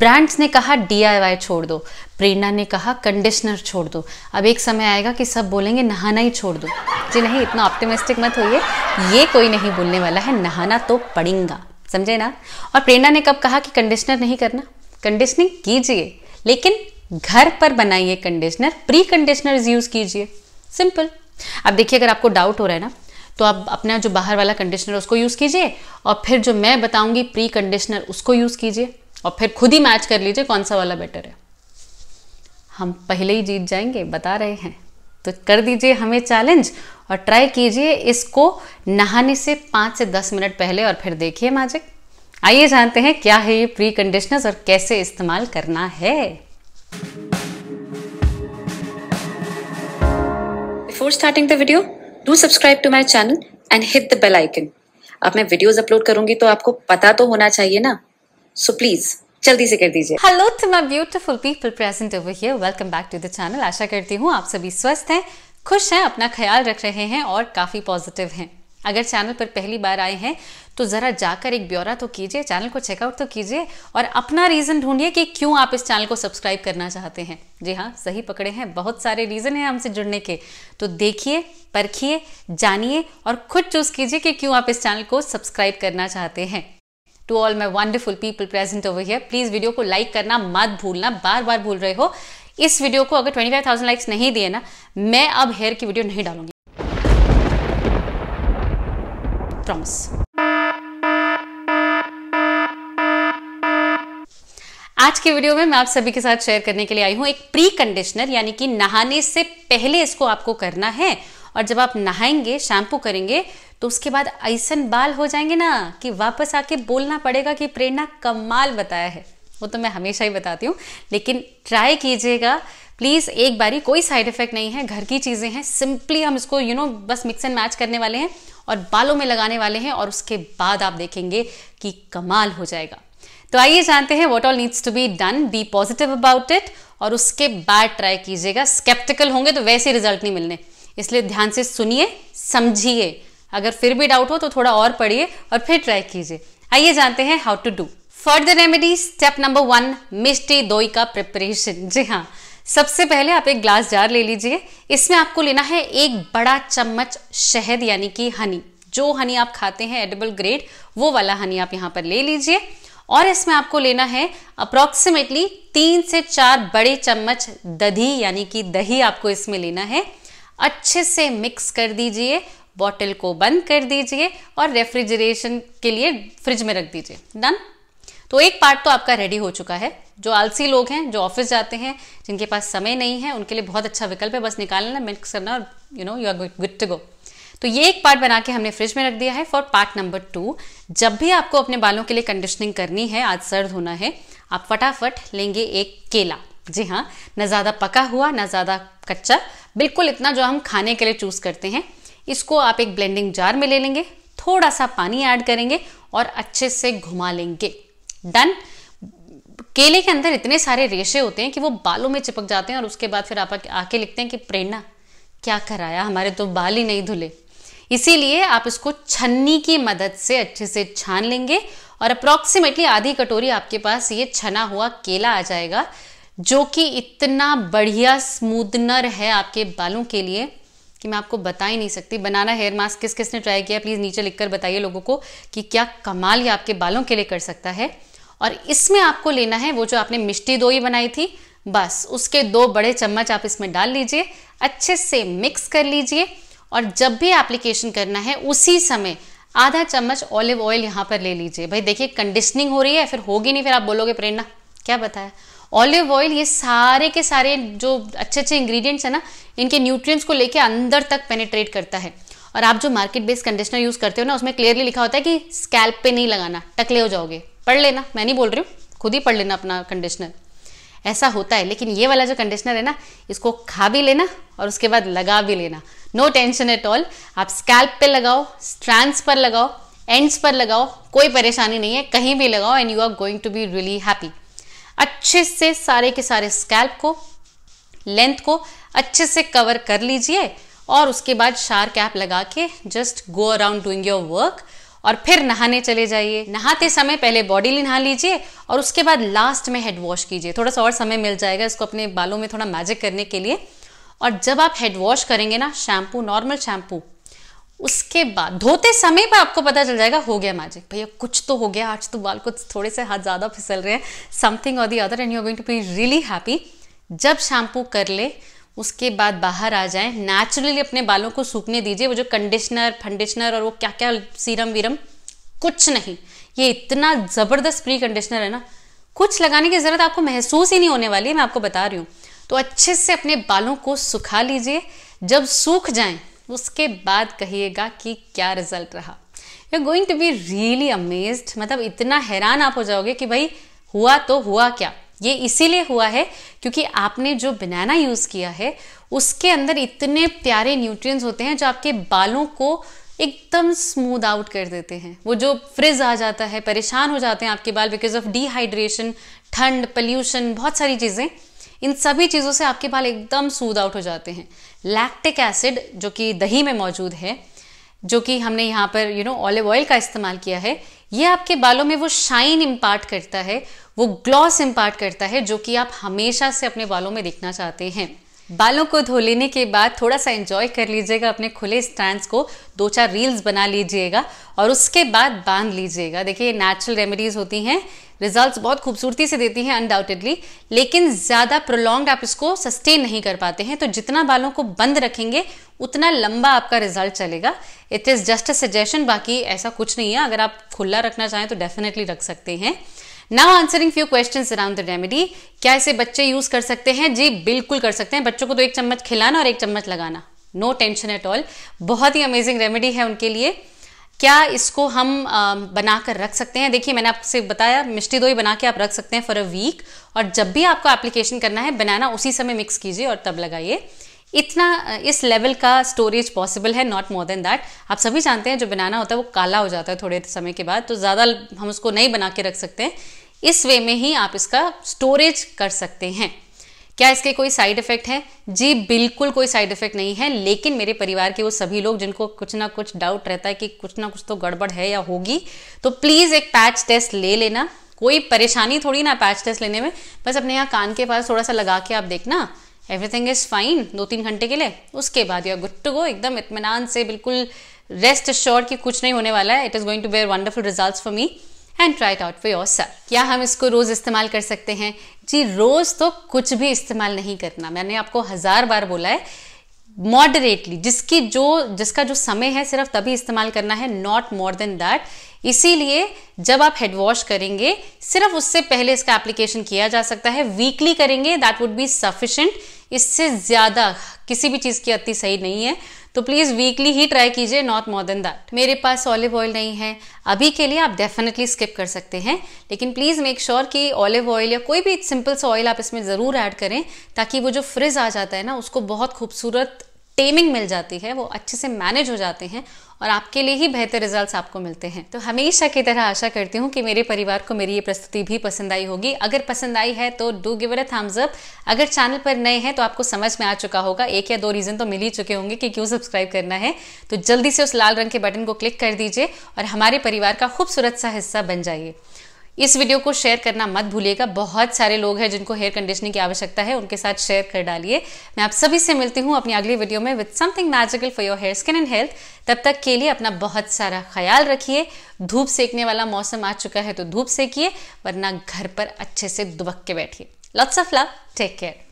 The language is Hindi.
ब्रांड्स ने कहा डीआईवाई छोड़ दो प्रेरणा ने कहा कंडीशनर छोड़ दो अब एक समय आएगा कि सब बोलेंगे नहाना ही छोड़ दो जी नहीं इतना ऑप्टिमिस्टिक मत होइए ये कोई नहीं बोलने वाला है नहाना तो पड़ेगा समझे ना और प्रेरणा ने कब कहा कि कंडीशनर नहीं करना कंडीशनिंग कीजिए लेकिन घर पर बनाइए कंडीशनर प्री कंडीशनर यूज़ कीजिए सिंपल अब देखिए अगर आपको डाउट हो रहा है ना तो आप अपना जो बाहर वाला कंडीशनर उसको यूज़ कीजिए और फिर जो मैं बताऊँगी प्री कंडीशनर उसको यूज़ कीजिए और फिर खुद ही मैच कर लीजिए कौन सा वाला बेटर है हम पहले ही जीत जाएंगे बता रहे हैं तो कर दीजिए हमें चैलेंज और ट्राई कीजिए इसको नहाने से पाँच से दस मिनट पहले और फिर देखिए मैजिक आइए जानते हैं क्या है ये प्री कंडीशनर्स और कैसे इस्तेमाल करना है Before starting the video, do subscribe to my channel and hit the bell icon अब मैं वीडियोस अपलोड करूंगी तो आपको पता तो होना चाहिए ना सो so प्लीज जल्दी से कर दीजिए hello to my beautiful people present over here welcome back to the channel आशा करती हूँ आप सभी स्वस्थ हैं खुश हैं अपना ख्याल रख रहे हैं और काफी पॉजिटिव हैं अगर चैनल पर पहली बार आए हैं तो ज़रा जाकर एक ब्यौरा तो कीजिए चैनल को चेकआउट तो कीजिए और अपना रीज़न ढूंढिए कि क्यों आप इस चैनल को सब्सक्राइब करना चाहते हैं जी हाँ सही पकड़े हैं बहुत सारे रीज़न हैं हमसे जुड़ने के तो देखिए परखिए जानिए और खुद चूज़ कीजिए कि क्यों आप इस चैनल को सब्सक्राइब करना चाहते हैं to all my wonderful people present over here please video को लाइक करना मत भूलना बार बार भूल रहे हो इस वीडियो को अगर ट्वेंटी लाइक्स नहीं दिए ना मैं अब हेयर की वीडियो नहीं डालूंगी drums. आज के वीडियो में मैं आप सभी के साथ शेयर करने के लिए आई हूं एक प्री कंडीशनर यानी कि नहाने से पहले इसको आपको करना है और जब आप नहाएंगे शैम्पू करेंगे तो उसके बाद ऐसन बाल हो जाएंगे ना कि वापस आके बोलना पड़ेगा कि प्रेरणा कमाल बताया है वो तो मैं हमेशा ही बताती हूँ लेकिन ट्राई कीजिएगा प्लीज़ एक बारी कोई साइड इफेक्ट नहीं है घर की चीज़ें हैं सिंपली हम इसको यू you नो know, बस मिक्स एंड मैच करने वाले हैं और बालों में लगाने वाले हैं और उसके बाद आप देखेंगे कि कमाल हो जाएगा तो आइए जानते हैं what all needs to be done be positive about it और उसके बाद ट्राई कीजिएगा स्केप्टिकल होंगे तो वैसे रिजल्ट नहीं मिलने इसलिए ध्यान से सुनिए समझिए अगर फिर भी डाउट हो तो थोड़ा और पढ़िए और फिर ट्राई कीजिए आइए जानते हैं how to do for the remedy step number one mishti doi का प्रिपरेशन जी हाँ सबसे पहले आप एक ग्लास जार ले लीजिए इसमें आपको लेना है एक बड़ा चम्मच शहद यानी कि हनी जो हनी आप खाते हैं एडिबल ग्रेड वो वाला हनी आप यहाँ पर ले लीजिए और इसमें आपको लेना है अप्रोक्सीमेटली तीन से चार बड़े चम्मच दही यानी कि दही आपको इसमें लेना है अच्छे से मिक्स कर दीजिए बॉटल को बंद कर दीजिए और रेफ्रिजरेशन के लिए फ्रिज में रख दीजिए डन तो एक पार्ट तो आपका रेडी हो चुका है जो आलसी लोग हैं जो ऑफिस जाते हैं जिनके पास समय नहीं है उनके लिए बहुत अच्छा विकल्प है बस निकाल लेना मिक्स करना और you know you are good to go तो ये एक पार्ट बना के हमने फ्रिज में रख दिया है फॉर पार्ट नंबर टू जब भी आपको अपने बालों के लिए कंडीशनिंग करनी है आज सर्द होना है आप फटाफट लेंगे एक केला जी हाँ ना ज़्यादा पका हुआ ना ज़्यादा कच्चा बिल्कुल इतना जो हम खाने के लिए चूज़ करते हैं इसको आप एक ब्लेंडिंग जार में ले लेंगे थोड़ा सा पानी ऐड करेंगे और अच्छे से घुमा लेंगे डन केले के अंदर इतने सारे रेशे होते हैं कि वो बालों में चिपक जाते हैं और उसके बाद फिर आप आके लिखते हैं कि प्रेरणा क्या कराया हमारे तो बाल ही नहीं धुले इसीलिए आप इसको छन्नी की मदद से अच्छे से छान लेंगे और अप्रॉक्सीमेटली आधी कटोरी आपके पास ये छना हुआ केला आ जाएगा जो कि इतना बढ़िया स्मूदनर है आपके बालों के लिए कि मैं आपको बता ही नहीं सकती बनाना हेयर मास्क किस किसने ट्राई किया प्लीज़ नीचे लिखकर बताइए लोगों को कि क्या कमाल ये आपके बालों के लिए कर सकता है और इसमें आपको लेना है वो जो आपने मिष्टी दोई बनाई थी बस उसके दो बड़े चम्मच आप इसमें डाल लीजिए अच्छे से मिक्स कर लीजिए और जब भी एप्लीकेशन करना है उसी समय आधा चम्मच ऑलिव ऑयल यहाँ पर ले लीजिए भाई देखिए कंडीशनिंग हो रही है फिर होगी नहीं फिर आप बोलोगे प्रेरणा क्या बताया ऑलिव ऑयल ये सारे के सारे जो अच्छे अच्छे इंग्रेडिएंट्स हैं ना इनके न्यूट्रिएंट्स को लेके अंदर तक पेनिट्रेट करता है और आप जो मार्केट बेस्ड कंडीशनर यूज़ करते हो ना उसमें क्लियरली लिखा होता है कि स्कैल्प पे नहीं लगाना टकले हो जाओगे पढ़ लेना मैं नहीं बोल रही हूँ खुद ही पढ़ लेना अपना कंडीशनर ऐसा होता है लेकिन ये वाला जो कंडीशनर है ना इसको खा भी लेना और उसके बाद लगा भी लेना नो टेंशन एट ऑल आप स्कैल्प पे लगाओ स्ट्रैंड्स पर लगाओ एंड्स पर लगाओ कोई परेशानी नहीं है कहीं भी लगाओ and you are going to be really happy अच्छे से सारे के सारे स्कैल्प को लेंथ को अच्छे से कवर कर लीजिए और उसके बाद शार्क कैप लगा के just go around doing your work और फिर नहाने चले जाइए नहाते समय पहले बॉडी नहा लीजिए और उसके बाद लास्ट में हेड वॉश कीजिए थोड़ा सा और समय मिल जाएगा इसको अपने बालों में थोड़ा मैजिक करने के लिए और जब आप हेड वॉश करेंगे ना शैम्पू नॉर्मल शैम्पू उसके बाद धोते समय पर आपको पता चल जाएगा हो गया मैजिक भैया कुछ तो हो गया आज तो बाल कुछ थोड़े से हाथ ज़्यादा फिसल रहे हैं समथिंग और the other and you are going to be really happy जब शैम्पू कर ले उसके बाद बाहर आ जाएं नेचुरली अपने बालों को सूखने दीजिए वो जो कंडीशनर फंडिशनर और वो क्या क्या सीरम वीरम कुछ नहीं ये इतना ज़बरदस्त प्री कंडीशनर है ना कुछ लगाने की ज़रूरत आपको महसूस ही नहीं होने वाली है मैं आपको बता रही हूँ तो अच्छे से अपने बालों को सुखा लीजिए जब सूख जाए उसके बाद कहिएगा कि क्या रिजल्ट रहा you are going to be really amazed मतलब इतना हैरान आप हो जाओगे कि भाई हुआ तो हुआ क्या ये इसीलिए हुआ है क्योंकि आपने जो बनाना यूज़ किया है उसके अंदर इतने प्यारे न्यूट्रिएंट्स होते हैं जो आपके बालों को एकदम स्मूद आउट कर देते हैं वो जो फ्रिज आ जाता है परेशान हो जाते हैं आपके बाल बिकॉज ऑफ डिहाइड्रेशन ठंड पल्यूशन बहुत सारी चीज़ें इन सभी चीज़ों से आपके बाल एकदम सूद आउट हो जाते हैं लैक्टिक एसिड जो कि दही में मौजूद है जो कि हमने यहाँ पर यू नो ऑलिव ऑयल का इस्तेमाल किया है ये आपके बालों में वो शाइन इम्पार्ट करता है वो ग्लॉस इम्पार्ट करता है जो कि आप हमेशा से अपने बालों में देखना चाहते हैं बालों को धो लेने के बाद थोड़ा सा एंजॉय कर लीजिएगा अपने खुले स्टैंड को दो चार रील्स बना लीजिएगा और उसके बाद बांध लीजिएगा देखिए नेचुरल रेमेडीज़ होती हैं रिजल्ट्स बहुत खूबसूरती से देती हैं अनडाउटेडली लेकिन ज़्यादा प्रोलॉन्ग आप इसको सस्टेन नहीं कर पाते हैं तो जितना बालों को बंद रखेंगे उतना लंबा आपका रिजल्ट चलेगा it is just a suggestion बाकी ऐसा कुछ नहीं है अगर आप खुला रखना चाहें तो डेफिनेटली रख सकते हैं now answering few question around the remedy क्या इसे बच्चे यूज कर सकते हैं जी बिल्कुल कर सकते हैं बच्चों को तो एक चम्मच खिलाना और एक चम्मच लगाना नो टेंशन एट ऑल बहुत ही अमेजिंग रेमेडी है उनके लिए क्या इसको हम बनाकर बना कर रख सकते हैं देखिए मैंने आपसे बताया मिष्टी दोई बना के आप रख सकते हैं फॉर अ वीक और जब भी आपको एप्लीकेशन करना है बनाना उसी समय मिक्स कीजिए और तब लगाइए इतना इस लेवल का स्टोरेज पॉसिबल है नॉट मोर देन दैट आप सभी जानते हैं जो बनाना होता है वो काला हो जाता है थोड़े समय के बाद तो ज़्यादा हम उसको नहीं बना के रख सकते हैं इस वे में ही आप इसका स्टोरेज कर सकते हैं क्या इसके कोई साइड इफेक्ट है जी बिल्कुल कोई साइड इफेक्ट नहीं है लेकिन मेरे परिवार के वो सभी लोग जिनको कुछ ना कुछ डाउट रहता है कि कुछ ना कुछ तो गड़बड़ है या होगी तो प्लीज़ एक पैच टेस्ट ले लेना कोई परेशानी थोड़ी ना पैच टेस्ट लेने में बस अपने यहाँ कान के पास थोड़ा सा लगा के आप देखना एवरीथिंग इज फाइन दो तीन घंटे के लिए उसके बाद यू गुट गुड टू गो एकदम इतमान से बिल्कुल रेस्ट श्योर कि कुछ नहीं होने वाला है it is going to be a wonderful result for me and try it out for yourself क्या हम इसको रोज़ इस्तेमाल कर सकते हैं जी रोज़ तो कुछ भी इस्तेमाल नहीं करना मैंने आपको हज़ार बार बोला है मॉडरेटली जिसकी जो जिसका जो समय है सिर्फ तभी इस्तेमाल करना है नॉट मोर देन दैट इसीलिए जब आप हेड वॉश करेंगे सिर्फ उससे पहले इसका एप्लीकेशन किया जा सकता है वीकली करेंगे दैट वुड बी सफिशेंट इससे ज़्यादा किसी भी चीज़ की अति सही नहीं है तो प्लीज़ वीकली ही ट्राई कीजिए नॉट मोर देन दैट मेरे पास ऑलिव ऑयल नहीं है अभी के लिए आप डेफिनेटली स्किप कर सकते हैं लेकिन प्लीज़ मेक श्योर कि ऑलिव ऑयल या कोई भी सिंपल सा ऑयल आप इसमें ज़रूर ऐड करें ताकि वो जो फ्रिज आ जाता है ना उसको बहुत खूबसूरत टेमिंग मिल जाती है वो अच्छे से मैनेज हो जाते हैं और आपके लिए ही बेहतर रिजल्ट आपको मिलते हैं तो हमेशा की तरह आशा करती हूँ कि मेरे परिवार को मेरी ये प्रस्तुति भी पसंद आई होगी अगर पसंद आई है तो do give a thumbs up अगर चैनल पर नए हैं तो आपको समझ में आ चुका होगा एक या दो रीज़न तो मिल ही चुके होंगे कि क्यों सब्सक्राइब करना है तो जल्दी से उस लाल रंग के बटन को क्लिक कर दीजिए और हमारे परिवार का खूबसूरत सा हिस्सा बन जाइए इस वीडियो को शेयर करना मत भूलिएगा बहुत सारे लोग हैं जिनको हेयर कंडीशनिंग की आवश्यकता है उनके साथ शेयर कर डालिए मैं आप सभी से मिलती हूँ अपनी अगली वीडियो में with something magical for your hair skin and health तब तक के लिए अपना बहुत सारा ख्याल रखिए धूप सेकने वाला मौसम आ चुका है तो धूप सेकिए वरना घर पर अच्छे से दुबक के बैठिए lots of love take care